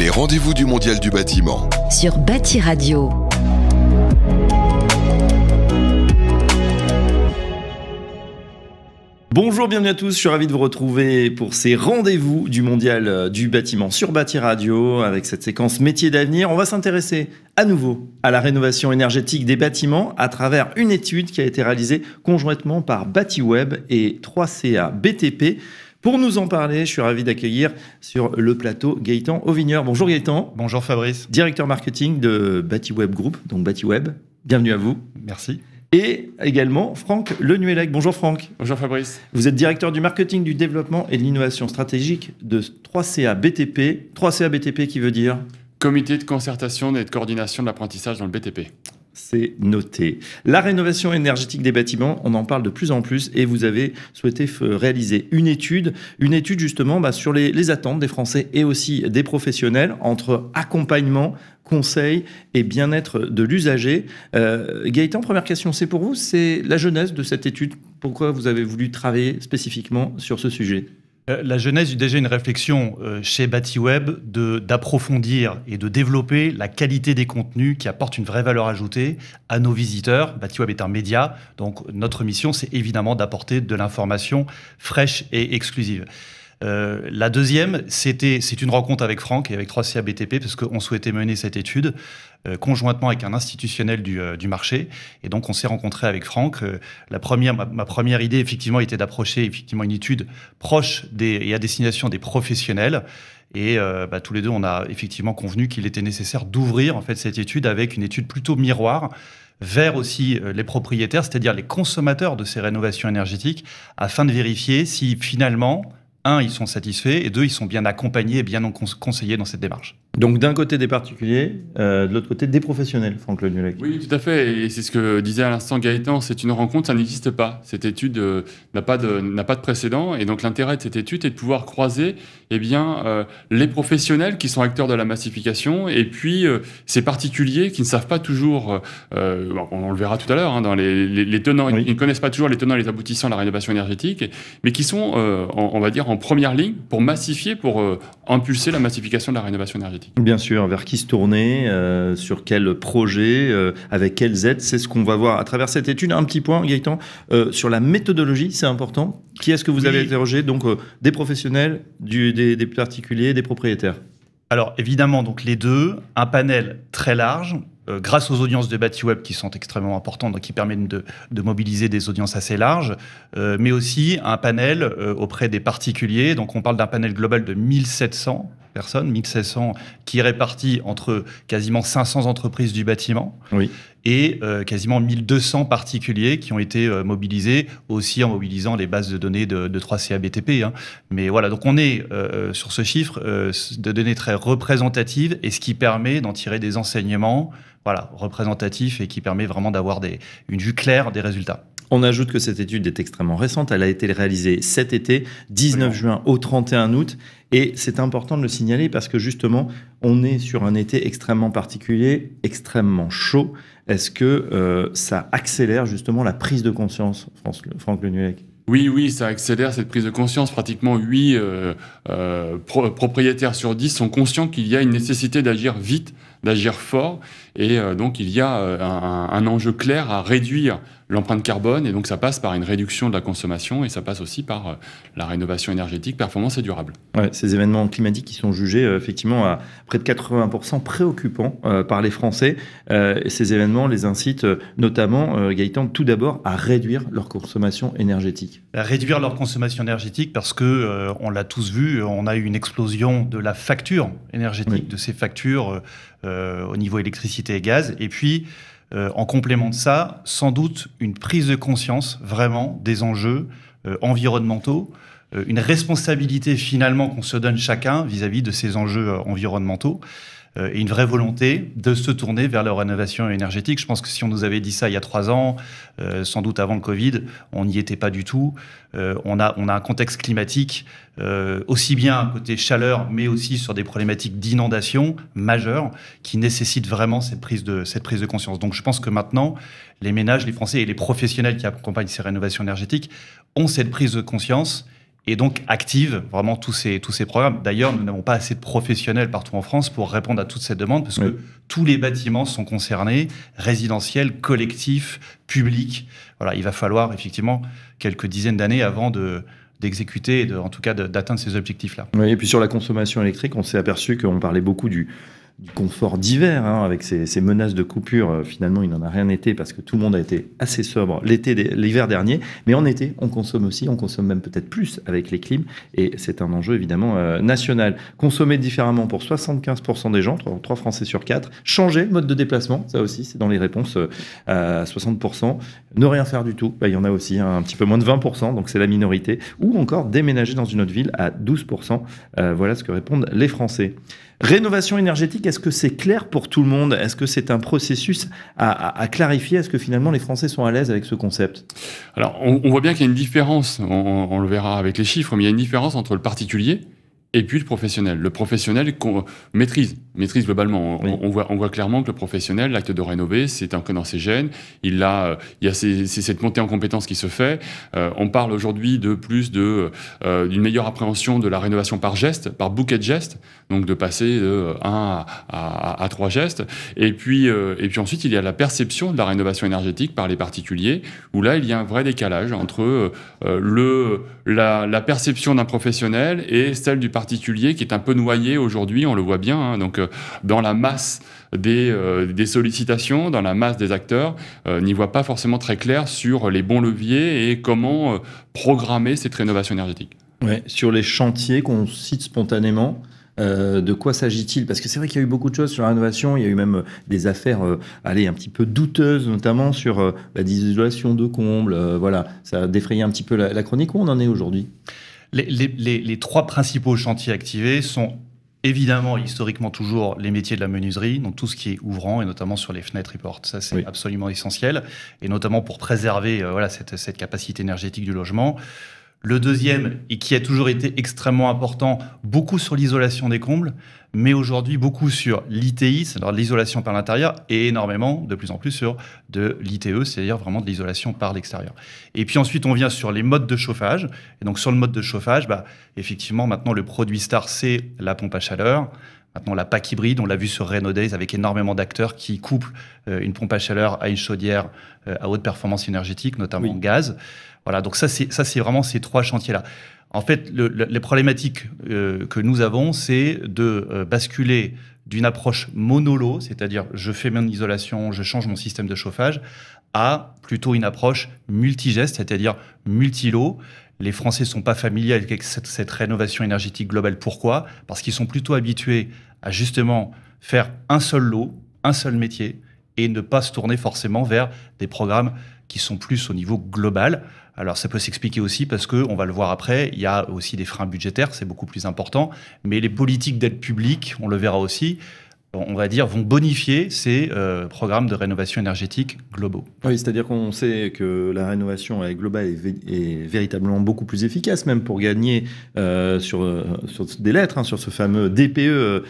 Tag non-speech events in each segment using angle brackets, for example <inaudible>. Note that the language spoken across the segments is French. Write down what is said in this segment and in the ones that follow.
Les rendez-vous du Mondial du bâtiment. Sur Bâti Radio. Bonjour, bienvenue à tous. Je suis ravi de vous retrouver pour ces rendez-vous du mondial euh, du bâtiment sur Bâti Radio avec cette séquence métier d'avenir. On va s'intéresser à nouveau à la rénovation énergétique des bâtiments à travers une étude qui a été réalisée conjointement par BatiWeb et 3CA BTP. Pour nous en parler, je suis ravi d'accueillir sur le plateau Gaëtan Auvigneur. Bonjour Gaëtan. Bonjour Fabrice. Directeur marketing de BatiWeb Group, donc BatiWeb. Bienvenue à vous. Merci. Et également Franck Lenuelec. Bonjour Franck. Bonjour Fabrice. Vous êtes directeur du marketing, du développement et de l'innovation stratégique de 3CA BTP. 3CA BTP qui veut dire Comité de concertation et de coordination de l'apprentissage dans le BTP c'est noté. La rénovation énergétique des bâtiments, on en parle de plus en plus et vous avez souhaité réaliser une étude, une étude justement bah, sur les, attentes des Français et aussi des professionnels entre accompagnement, conseil et bien-être de l'usager. Euh, Gaëtan, première question, c'est pour vous, c'est la jeunesse de cette étude. Pourquoi vous avez voulu travailler spécifiquement sur ce sujet euh, la jeunesse eut déjà une réflexion euh, chez BatiWeb d'approfondir et de développer la qualité des contenus qui apportent une vraie valeur ajoutée à nos visiteurs. BatiWeb est un média, donc notre mission, c'est évidemment d'apporter de l'information fraîche et exclusive. Euh, la deuxième, c'était, c'est une rencontre avec Franck et avec 3 cabtp BTP, parce qu'on souhaitait mener cette étude euh, conjointement avec un institutionnel euh, du, marché. Et donc, on s'est rencontré avec Franck. Euh, la première, ma, première idée, effectivement, était d'approcher effectivement une étude proche des, et à destination des professionnels. Et bah, tous les deux, on a effectivement convenu qu'il était nécessaire d'ouvrir en fait cette étude avec une étude plutôt miroir vers aussi les propriétaires, c'est-à-dire les consommateurs de ces rénovations énergétiques, afin de vérifier si finalement, un, ils sont satisfaits et deux, ils sont bien accompagnés et bien conseillés dans cette démarche. Donc d'un côté des particuliers, euh, de l'autre côté des professionnels, Franck Le Nulek. Oui, tout à fait. Et c'est ce que disait à l'instant Gaëtan, c'est une rencontre, ça n'existe pas. Cette étude euh, n'a pas, de, pas de précédent. Et donc l'intérêt de cette étude est de pouvoir croiser eh bien, euh, les professionnels qui sont acteurs de la massification et puis ces particuliers qui ne savent pas toujours, on, le verra tout à l'heure, hein, dans les, les, tenants, ils ne connaissent pas toujours les tenants et les aboutissants de la rénovation énergétique, mais qui sont, on va dire, en première ligne pour massifier, pour impulser la massification de la rénovation énergétique. Bien sûr, vers qui se tourner, euh, sur quel projet, euh, avec quelles aides, c'est ce qu'on va voir à travers cette étude. Un petit point, Gaëtan, euh, sur la méthodologie, c'est important. Qui est-ce que vous avez interrogé Donc des professionnels, du, des, particuliers, des propriétaires Alors évidemment, donc les deux, un panel très large. Grâce aux audiences de BatiWeb qui sont extrêmement importantes, qui permettent de, de mobiliser des audiences assez larges, mais aussi un panel auprès des particuliers. Donc on parle d'un panel global de 1700 personnes, 1600 qui est réparti entre quasiment 500 entreprises du bâtiment oui. et euh, quasiment 1200 particuliers qui ont été euh, mobilisés, aussi en mobilisant les bases de données de, de 3CABTP. Hein. Mais voilà, donc on est euh, sur ce chiffre de données très représentatives et ce qui permet d'en tirer des enseignements voilà, représentatifs et qui permet vraiment d'avoir une vue claire des résultats. On ajoute que cette étude est extrêmement récente. Elle a été réalisée cet été, 19 juin au 31 août. Et c'est important de le signaler parce que justement, on est sur un été extrêmement particulier, extrêmement chaud. Est-ce que euh, ça accélère justement la prise de conscience, Franck Lenuec oui, oui, ça accélère cette prise de conscience. Pratiquement 8 euh, euh, propriétaires sur 10 sont conscients qu'il y a une nécessité d'agir vite d'agir fort. Et euh, donc, il y a euh, un, enjeu clair à réduire l'empreinte carbone. Et donc, ça passe par une réduction de la consommation et ça passe aussi par euh, la rénovation énergétique, performance et durable. ces événements climatiques qui sont jugés effectivement à près de 80% préoccupants par les Français. ces événements les incitent notamment, Gaëtan, tout d'abord à réduire leur consommation énergétique. À réduire leur consommation énergétique parce que, on l'a tous vu, on a eu une explosion de la facture énergétique, de ces factures euh, au niveau électricité et gaz. Et puis, euh, en complément de ça, sans doute une prise de conscience vraiment des enjeux euh, environnementaux, une responsabilité finalement qu'on se donne chacun vis-à-vis de ces enjeux environnementaux. Euh, et une vraie volonté de se tourner vers la rénovation énergétique. Je pense que si on nous avait dit ça il y a trois ans, euh, sans doute avant le Covid, on n'y était pas du tout. Euh, on, a, on a un contexte climatique aussi bien côté chaleur, mais aussi sur des problématiques d'inondation majeures qui nécessitent vraiment cette prise, de, cette prise de conscience. Donc je pense que maintenant, les ménages, les Français et les professionnels qui accompagnent ces rénovations énergétiques ont cette prise de conscience et donc active vraiment tous ces, tous ces programmes. D'ailleurs, nous n'avons pas assez de professionnels partout en France pour répondre à toute cette demande parce que tous les bâtiments sont concernés, résidentiels, collectifs, publics. Voilà, il va falloir effectivement quelques dizaines d'années avant de d'exécuter en tout cas d'atteindre ces objectifs-là. et puis sur la consommation électrique, on s'est aperçu qu'on parlait beaucoup du, du confort d'hiver, hein, avec ces, menaces de coupure. Euh, finalement, il n'en a rien été parce que tout le monde a été assez sobre l'été, l'hiver dernier. Mais en été, on consomme aussi, on consomme même peut-être plus avec les clims. Et c'est un enjeu évidemment euh, national. Consommer différemment pour 75% des gens, 3, Français sur 4. Changer mode de déplacement, ça aussi, c'est dans les réponses euh, à 60%. Ne rien faire du tout, bah, il y en a aussi hein, un petit peu moins de 20%, donc c'est la minorité. Ou encore déménager dans une autre ville à 12%. voilà ce que répondent les Français. Rénovation énergétique, est-ce que c'est clair pour tout le monde Est-ce que c'est un processus à, clarifier Est-ce que finalement les Français sont à l'aise avec ce concept Alors, on, voit bien qu'il y a une différence, on, le verra avec les chiffres, mais il y a une différence entre le particulier, et puis le professionnel. Le professionnel qu'on maîtrise, maîtrise globalement. On, voit, on voit clairement que le professionnel, l'acte de rénover, c'est un dans ses gènes. Il a, euh, il y a cette montée en compétence qui se fait. Euh, on parle aujourd'hui de plus de euh, d'une meilleure appréhension de la rénovation par geste, par bouquet de gestes, donc de passer de 1 à, à, 3 gestes. Et puis, et puis ensuite, il y a la perception de la rénovation énergétique par les particuliers, où là, il y a un vrai décalage entre le la, la perception d'un professionnel et celle du particulier qui est un peu noyé aujourd'hui, on le voit bien, hein. donc euh, dans la masse des, euh, des, sollicitations, dans la masse des acteurs, on euh, n'y voit pas forcément très clair sur les bons leviers et comment programmer cette rénovation énergétique. Ouais, sur les chantiers qu'on cite spontanément, de quoi s'agit-il Parce que c'est vrai qu'il y a eu beaucoup de choses sur la rénovation. Il y a eu même des affaires, allez, un petit peu douteuses, notamment sur la bah, désolation de comble. voilà, ça a défrayé un petit peu la, la chronique. Où on en est aujourd'hui les, trois principaux chantiers activés sont évidemment historiquement toujours les métiers de la menuiserie, donc tout ce qui est ouvrant et notamment sur les fenêtres et portes. Ça, c'est absolument essentiel et notamment pour préserver euh, voilà, cette, capacité énergétique du logement. Le deuxième, et qui a toujours été extrêmement important, beaucoup sur l'isolation des combles, mais aujourd'hui beaucoup sur l'ITI, c'est-à-dire l'isolation par l'intérieur, et énormément, de plus en plus, sur de l'ITE, c'est-à-dire vraiment de l'isolation par l'extérieur. Et puis ensuite, on vient sur les modes de chauffage. Et donc sur le mode de chauffage, bah, effectivement, maintenant, le produit star, c'est la pompe à chaleur. Maintenant, la PAC hybride, on l'a vu sur Renault Days avec énormément d'acteurs qui couplent euh, une pompe à chaleur à une chaudière euh, à haute performance énergétique, notamment en gaz. Voilà, donc ça, c'est, ça, c'est vraiment ces trois chantiers-là. En fait, les problématiques euh, que nous avons, c'est de euh, basculer d'une approche monolo, c'est-à-dire je fais mon isolation, je change mon système de chauffage, à plutôt une approche multigeste, c'est-à-dire multilot. Les Français ne sont pas familiers avec cette rénovation énergétique globale. Pourquoi Parce qu'ils sont plutôt habitués à justement faire un seul lot, un seul métier, et ne pas se tourner forcément vers des programmes qui sont plus au niveau global. Alors ça peut s'expliquer aussi parce que on va le voir après, il y a aussi des freins budgétaires, c'est beaucoup plus important, mais les politiques d'aide publique, on le verra aussi, on va dire, vont bonifier ces euh, programmes de rénovation énergétique globaux. Oui, c'est-à-dire qu'on sait que la rénovation globale est, véritablement beaucoup plus efficace, même pour gagner euh, euh, sur, des lettres, hein, sur ce fameux DPE,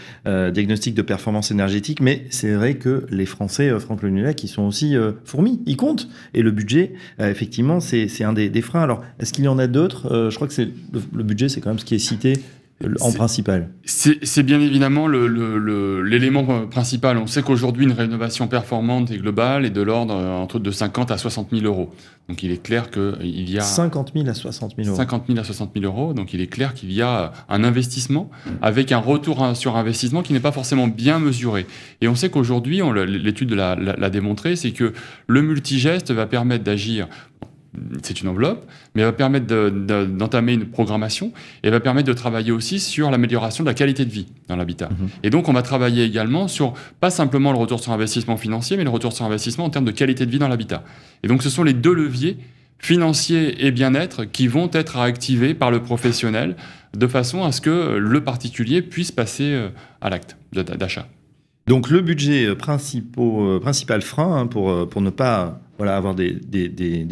diagnostic de performance énergétique. Mais c'est vrai que les Français, Franck Lenulac, qui sont aussi fourmis, ils comptent. Et le budget, effectivement, c'est un des, freins. Alors, est-ce qu'il y en a d'autres Je crois que c'est le budget, c'est quand même ce qui est cité en principal C'est bien évidemment l'élément principal. On sait qu'aujourd'hui, une rénovation performante et globale est de l'ordre euh, entre de 50 à 60 000 euh, euros. Donc il est clair qu'il y a... 50 000 à 60 000 euros. 50 000 à 60 000 euros. Donc il est clair qu'il y a un investissement avec un retour hein, sur investissement qui n'est pas forcément bien mesuré. Et on sait qu'aujourd'hui, l'étude l'a démontré, c'est que le multigeste va permettre d'agir c'est une enveloppe, mais elle va permettre d'entamer une programmation et elle va permettre de travailler aussi sur l'amélioration de la qualité de vie dans l'habitat. Mhm. Et donc, on va travailler également sur pas simplement le retour sur investissement financier, mais le retour sur investissement en termes de qualité de vie dans l'habitat. Et donc, ce sont les deux leviers financier et bien-être qui vont être activés par le professionnel de façon à ce que le particulier puisse passer euh, à l'acte d'achat. Donc le budget euh, euh, principal, frein hein, euh, pour, ne pas avoir des,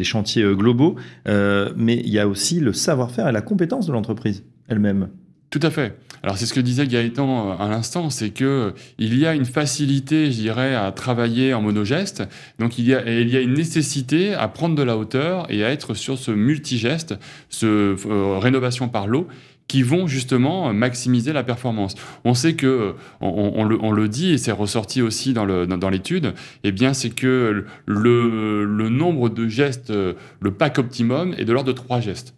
chantiers globaux, mais il y a aussi le savoir-faire et la compétence de l'entreprise elle-même. Tout à fait. Alors c'est ce que disait Gaëtan à l'instant, c'est que il y a une facilité, je dirais, à travailler en monogeste. Donc il y a, une nécessité à prendre de la hauteur et à être sur ce multigeste, ce rénovation par l'eau, qui vont justement maximiser la performance. On sait que, euh, on, le, dit et c'est ressorti aussi dans l'étude, eh bien c'est que le, nombre de gestes, euh, le pack optimum est de l'ordre de trois gestes.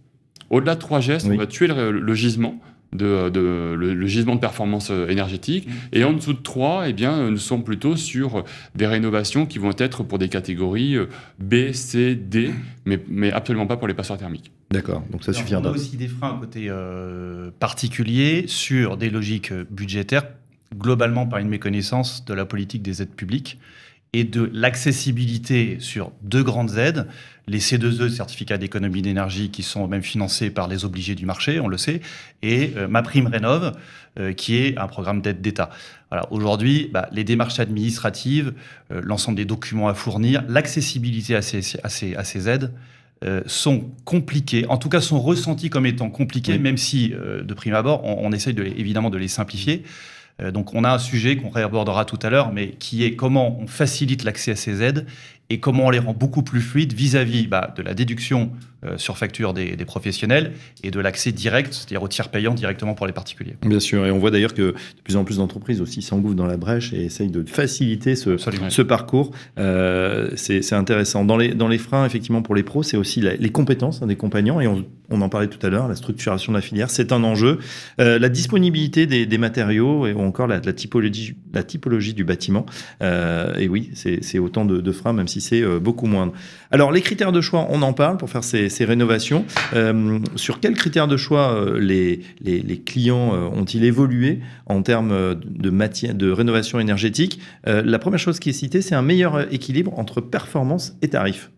Au-delà de trois gestes, on va tuer le gisement, de, le, gisement de performance euh, énergétique. Mmh. Et en dessous de 3, eh bien, euh, nous sommes plutôt sur euh, des rénovations qui vont être pour des catégories B, C, D, mmh. mais, absolument pas pour les passeurs thermiques. D'accord, donc ça suffit. On a aussi des freins à côté particulier sur des logiques budgétaires, globalement par une méconnaissance de la politique des aides publiques et de l'accessibilité sur deux grandes aides, les C2E, certificats d'économie d'énergie, qui sont même financés par les obligés du marché, on le sait, et euh, ma prime rénove, euh, qui est un programme d'aide d'État. Voilà, aujourd'hui, bah, les démarches administratives, euh, l'ensemble des documents à fournir, l'accessibilité à ces, à, aides sont compliquées, en tout cas sont ressenties comme étant compliquées, même si de prime abord, on, essaye évidemment de les simplifier. Euh, donc on a un sujet qu'on réabordera tout à l'heure, mais qui est comment on facilite l'accès à ces aides et comment on les rend beaucoup plus fluides vis-à-vis bah, de la déduction euh, sur facture des, professionnels et de l'accès direct, c'est-à-dire au tiers payants directement pour les particuliers. Bien sûr, et on voit d'ailleurs que de plus en plus d'entreprises aussi s'engouffrent dans la brèche et essayent de faciliter ce, parcours. Euh, c'est intéressant. Dans les, dans les freins, effectivement, pour les pros, c'est aussi les compétences des compagnons, et on, en parlait tout à l'heure, la structuration de la filière, c'est un enjeu. Euh, la disponibilité des, matériaux et, ou encore la, la, typologie, la typologie du bâtiment, et oui, c'est autant de, de freins, même si c'est beaucoup moindre. Alors, les critères de choix, on en parle pour faire ces ces, rénovations. Euh, sur quels critères de choix euh, les, clients euh, ont-ils évolué en termes de, de rénovation énergétique La première chose qui est citée, c'est un meilleur équilibre entre performance et tarif.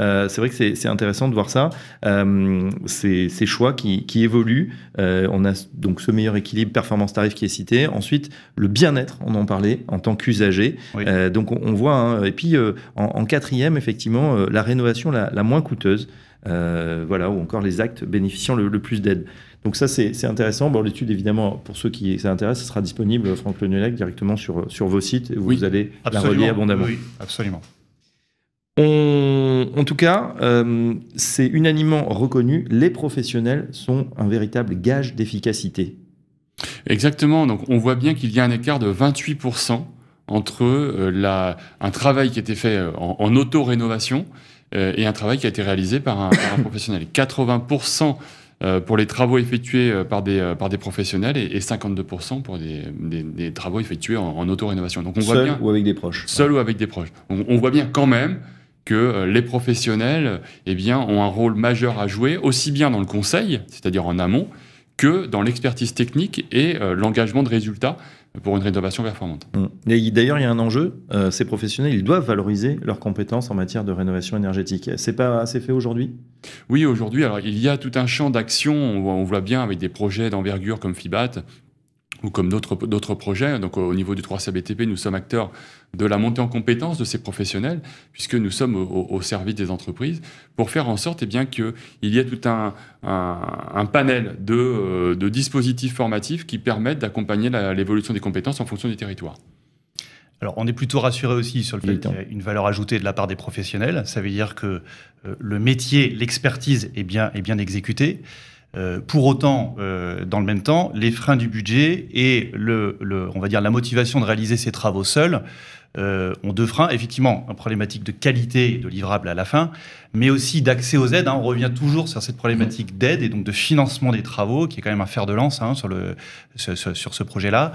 Euh, c'est vrai que c'est intéressant de voir ça, euh, ces, choix qui, qui évoluent. Euh, on a donc ce meilleur équilibre performance-tarif qui est cité. Ensuite, le bien-être, on en parlait, en tant qu'usager. Euh, donc on, voit, hein, et puis en, quatrième, effectivement, la rénovation la, moins coûteuse. voilà, ou encore les actes bénéficiant le, plus d'aide. Donc ça, c'est intéressant. Bon, l'étude, évidemment, pour ceux qui s'intéressent, sera disponible, Franck Lenulec, directement sur, sur vos sites. vous allez la relier abondamment. Oui, absolument en tout cas, euh, c'est unanimement reconnu, les professionnels sont un véritable gage d'efficacité. Exactement, donc on voit bien qu'il y a un écart de 28% entre euh, un travail qui a été fait euh, en, auto-rénovation et un travail qui a été réalisé par un, <laughs> professionnel. 80% pour les travaux effectués par des, par des professionnels et, 52% pour des, travaux effectués en, auto-rénovation. Donc on voit seul ou avec des proches. Seul ou avec des proches. on voit bien quand même que euh, les professionnels eh bien, ont un rôle majeur à jouer, aussi bien dans le conseil, c'est-à-dire en amont, que dans l'expertise technique et euh, l'engagement de résultats pour une rénovation performante. Hum. D'ailleurs, il y a un enjeu, euh, ces professionnels, ils doivent valoriser leurs compétences en matière de rénovation énergétique. C'est pas assez fait aujourd'hui Oui, aujourd'hui, alors il y a tout un champ d'action, on, on, voit bien avec des projets d'envergure comme FIBAT ou comme d'autres projets. Donc au niveau du 3CBTP, nous sommes acteurs de la montée en compétence de ces professionnels, puisque nous sommes au, service des entreprises, pour faire en sorte eh qu'il y ait tout un, panel euh, de, dispositifs formatifs qui permettent d'accompagner l'évolution des compétences en fonction du territoire. Alors, on est plutôt rassuré aussi sur le fait qu'il y a une valeur ajoutée de la part des professionnels. Ça veut dire que euh, le métier, l'expertise est bien, est bien exécutée. Euh, pour autant, dans le même temps, les freins du budget et on va dire la motivation de réaliser ces travaux seuls on euh, ont deux freins. Effectivement, une problématique de qualité et de livrable à la fin, mais aussi d'accès aux aides. Hein. On revient toujours sur cette problématique mmh. d'aide et donc de financement des travaux, qui est quand même un fer de lance hein, sur, ce projet-là.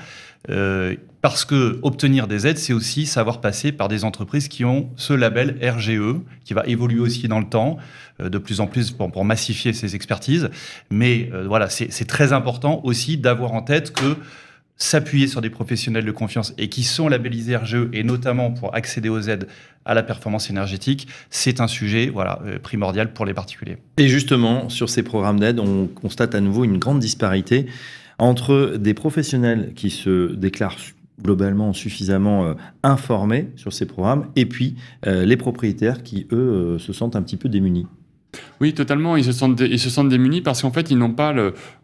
Euh, parce que obtenir des aides, c'est aussi savoir passer par des entreprises qui ont ce label RGE, qui va évoluer aussi dans le temps, euh, de plus en plus pour, massifier ces expertises. Mais voilà, c'est très important aussi d'avoir en tête que s'appuyer sur des professionnels de confiance et qui sont labellisés RGE et notamment pour accéder aux aides à la performance énergétique, c'est un sujet voilà, euh, primordial pour les particuliers. Et justement, sur ces programmes d'aide, on constate à nouveau une grande disparité entre des professionnels qui se déclarent globalement suffisamment euh, informés sur ces programmes et puis euh, les propriétaires qui, eux, se sentent un petit peu démunis. Oui, totalement. Ils se sentent, ils se sentent démunis parce qu'en fait, ils n'ont pas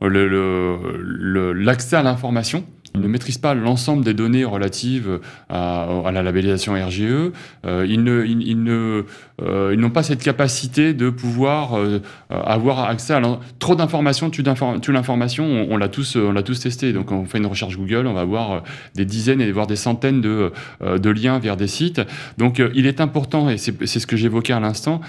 l'accès à l'information ils ne maîtrisent pas l'ensemble des données relatives à, la labellisation RGE. Euh, ils ne, ne, euh, ils n'ont pas cette capacité de pouvoir euh, avoir accès à trop d'informations, tu l'information. On, l'a tous, on l'a tous testé. Donc, on fait une recherche Google, on va avoir des dizaines et voire des centaines de, de liens vers des sites. Donc, il est important, et c'est ce que j'évoquais à l'instant,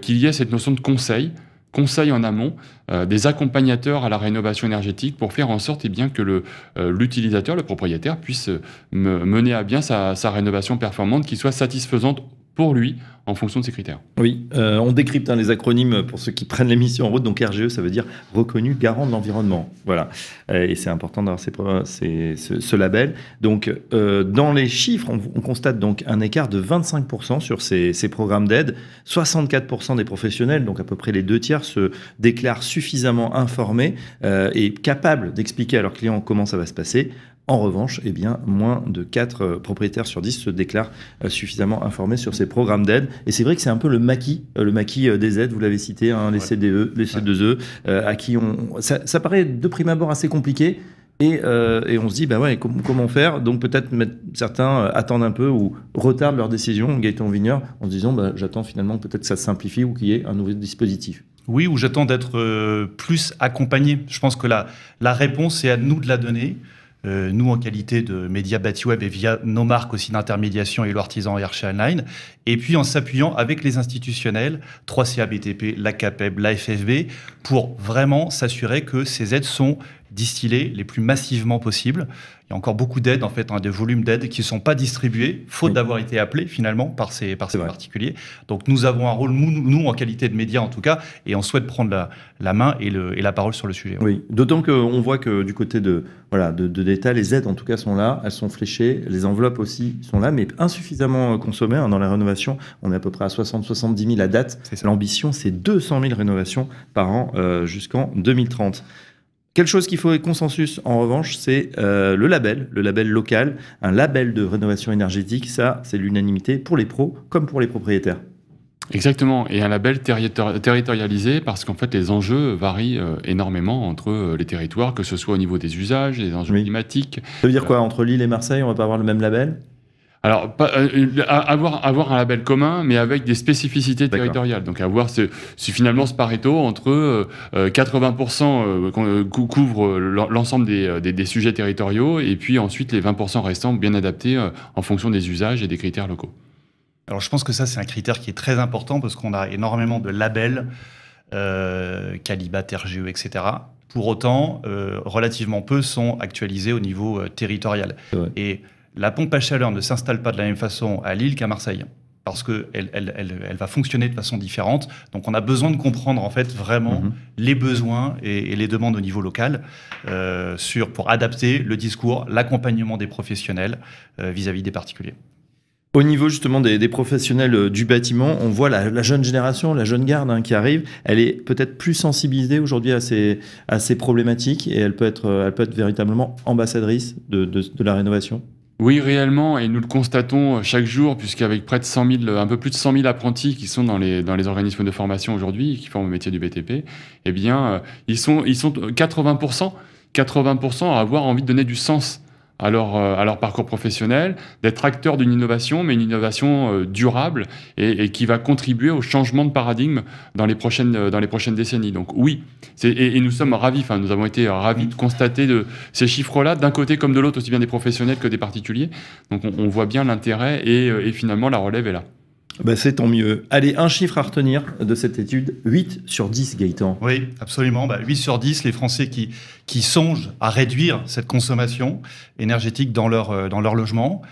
qu'il y ait cette notion de conseil conseil en amont euh, des accompagnateurs à la rénovation énergétique pour faire en sorte eh bien, que euh, l'utilisateur, le, le, propriétaire, puisse euh, mener à bien sa, sa rénovation performante qui soit satisfaisante pour lui en fonction de ses critères. Oui, euh, on décrypte hein, les acronymes pour ceux qui prennent l'émission en route. Donc RGE, ça veut dire reconnu garant de l'environnement. Voilà, euh, et c'est important d'avoir ce, label. Donc euh, dans les chiffres, on, constate donc un écart de 25% sur ces, ces programmes d'aide. 64% des professionnels, donc à peu près les deux tiers, se déclarent suffisamment informés et capables d'expliquer à leurs clients comment ça va se passer. En revanche, eh bien, moins de 4 euh, propriétaires sur 10 se déclarent euh, suffisamment informés sur ces programmes d'aide. Et c'est vrai que c'est un peu le maquis, euh, le maquis des aides, vous l'avez cité, hein, les CDE, les C2E, à qui on... Ça, paraît de prime abord assez compliqué. Et, on se dit, ben ouais, comment faire Donc peut-être certains attendent un peu ou retardent leur décision, Gaëtan Vigneur, en se disant, bah, j'attends finalement peut-être que ça simplifie ou qu'il y ait un nouveau dispositif. Oui, ou j'attends d'être plus accompagné. Je pense que la, la réponse est à nous de la donner. Euh, nous en qualité de médias bâti web et via nos marques aussi d'intermédiation et l'artisan et Online, et puis en s'appuyant avec les institutionnels, 3 cabtp BTP, la CAPEB, la FFB, pour vraiment s'assurer que ces aides sont distiller les plus massivement possible. Il y a encore beaucoup d'aides, en fait, hein, des volumes d'aides qui ne sont pas distribués, faute d'avoir été appelés finalement par ces, particuliers. Donc nous avons un rôle, nous, en qualité de médias en tout cas, et on souhaite prendre la, main et, la parole sur le sujet. Oui, d'autant qu'on voit que du côté de, voilà, de, l'État, les aides en tout cas sont là, elles sont fléchées, les enveloppes aussi sont là, mais insuffisamment euh, consommées. Hein, dans la rénovation, on est à peu près à 60-70 000 à date. L'ambition, c'est 200 000 rénovations par an euh, jusqu'en 2030. Quelque chose faut avec consensus, en revanche, c'est euh, le label, le label local, un label de rénovation énergétique. Ça, c'est l'unanimité pour les pros comme pour les propriétaires. Exactement, et un label territorialisé parce qu'en fait les enjeux varient euh, énormément entre euh, les territoires, que ce soit au niveau des usages, des enjeux climatiques. Ça veut dire quoi Entre Lille et Marseille, on va pas avoir le même label alors, euh, avoir, un label commun, mais avec des spécificités territoriales. Donc, avoir ce, ce, finalement ce pareto entre 80% euh, euh, qui couvre l'ensemble des, sujets territoriaux, et puis ensuite les 20% restants bien adaptés en fonction des usages et des critères locaux. Alors, je pense que ça, c'est un critère qui est très important parce qu'on a énormément de labels, Calibat, RGE, etc. Pour autant, relativement peu sont actualisés au niveau territorial. Et la pompe à chaleur ne s'installe pas de la même façon à Lille qu'à Marseille parce qu'elle elle, va fonctionner de façon différente. Donc on a besoin de comprendre en fait vraiment mhm. les besoins et, les demandes au niveau local euh, pour adapter le discours, l'accompagnement des professionnels euh, vis-à-vis des particuliers. Au niveau justement des, professionnels euh, du bâtiment, on voit la, jeune génération, la jeune garde hein, qui arrive, elle est peut-être plus sensibilisée aujourd'hui à ces, problématiques et elle peut être, véritablement ambassadrice de la rénovation. Oui, réellement, et nous le constatons euh, chaque jour, puisqu'avec près de euh, un peu plus de 100 000 apprentis qui sont dans les, organismes de formation aujourd'hui, qui forment le métier du BTP, eh bien, euh, ils sont, ils sont 80 80 à avoir envie de donner du sens euh, à leur, parcours professionnel, d'être acteur d'une innovation, mais une innovation euh, durable et, qui va contribuer au changement de paradigme dans les prochaines, euh, dans les prochaines décennies. Donc oui, et, nous sommes ravis, enfin nous avons été ravis de constater ces chiffres-là, d'un côté comme de l'autre, aussi bien des professionnels que des particuliers. Donc on, voit bien l'intérêt et finalement la relève est là. Bah, c'est tant mieux. Allez, un chiffre à retenir de cette étude, 8 sur 10, Gaëtan. Oui, absolument. 8 bah, sur 10, les Français qui, qui songent à réduire cette consommation énergétique dans leur, euh, dans leur logement.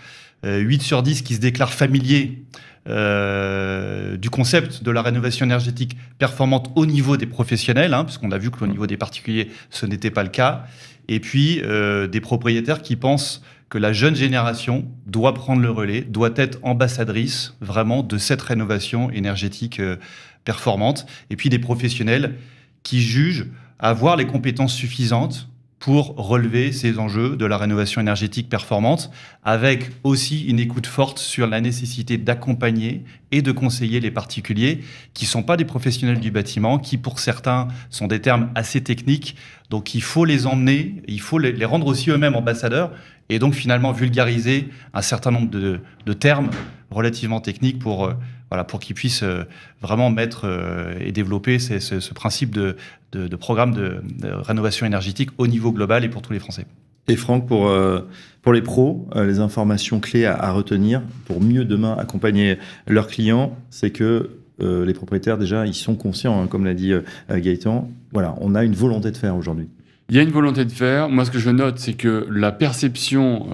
8 euh, sur 10 qui se déclarent familiers euh, du concept de la rénovation énergétique performante au niveau des professionnels, hein, puisqu'on a vu que au niveau des particuliers, ce n'était pas le cas, et puis des propriétaires qui pensent que la jeune génération doit prendre le relais, doit être ambassadrice vraiment de cette rénovation énergétique euh, performante, et puis des professionnels qui jugent avoir les compétences suffisantes pour relever ces enjeux de la rénovation énergétique performante, avec aussi une écoute forte sur la nécessité d'accompagner et de conseiller les particuliers qui ne sont pas des professionnels du bâtiment, qui pour certains sont des termes assez techniques. Donc il faut les emmener, il faut les rendre aussi eux-mêmes ambassadeurs et donc finalement vulgariser un certain nombre de, termes relativement techniques pour, euh, voilà, pour qu'ils puissent euh, vraiment mettre euh, et développer ce, principe de, de, programmes de, rénovation énergétique au niveau global et pour tous les Français. Et Franck, pour, euh, pour les pros, euh, les informations clés à, retenir pour mieux demain accompagner leurs clients, c'est que euh, les propriétaires, déjà, ils sont conscients, hein, comme l'a dit Gaëtan. Voilà, on a une volonté de faire aujourd'hui. Il y a une volonté de faire. Moi, ce que je note, c'est que la perception,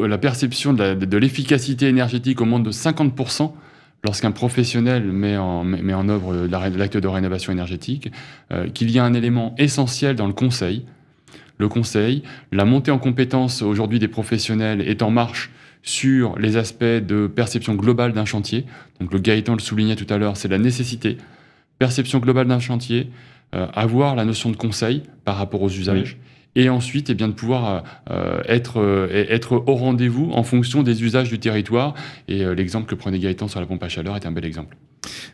la perception de l'efficacité énergétique augmente de 50% lorsqu'un professionnel met en, œuvre l'acte de rénovation énergétique, euh, qu'il y a un élément essentiel dans le conseil. Le conseil, la montée en compétence aujourd'hui des professionnels est en marche sur les aspects de perception globale d'un chantier. Donc le Gaëtan le soulignait tout à l'heure, c'est la nécessité. Perception globale d'un chantier, euh, avoir la notion de conseil par rapport aux usages et ensuite eh bien, de pouvoir euh, euh, être, euh, être au rendez-vous en fonction des usages du territoire. Et l'exemple que prenait Gaëtan sur la pompe à chaleur est un bel exemple.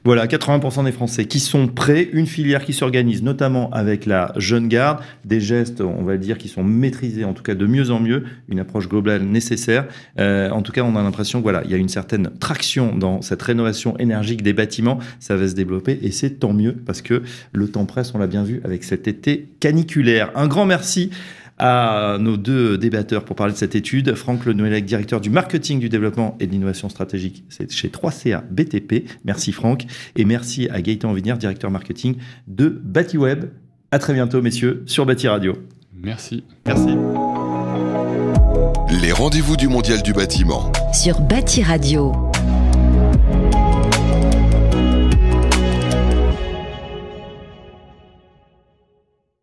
Voilà, 80% des Français qui sont prêts, une filière qui s'organise notamment avec la jeune garde, des gestes, on va dire, qui sont maîtrisés en tout cas de mieux en mieux, une approche globale nécessaire. Euh, en tout cas, on a l'impression, voilà, il y a une certaine traction dans cette rénovation énergique des bâtiments, ça va se développer et c'est tant mieux parce que le temps presse, on l'a bien vu avec cet été caniculaire. Un grand merci à nos deux débatteurs pour parler de cette étude. Franck Lenoëlec, directeur du marketing, du développement et de l'innovation stratégique chez 3CA BTP. Merci Franck. Et merci à Gaëtan Vinière, directeur marketing de BatiWeb. À très bientôt, messieurs, sur Bati Radio. Merci. Merci. Les rendez-vous du Mondial du bâtiment. Sur Bati Radio.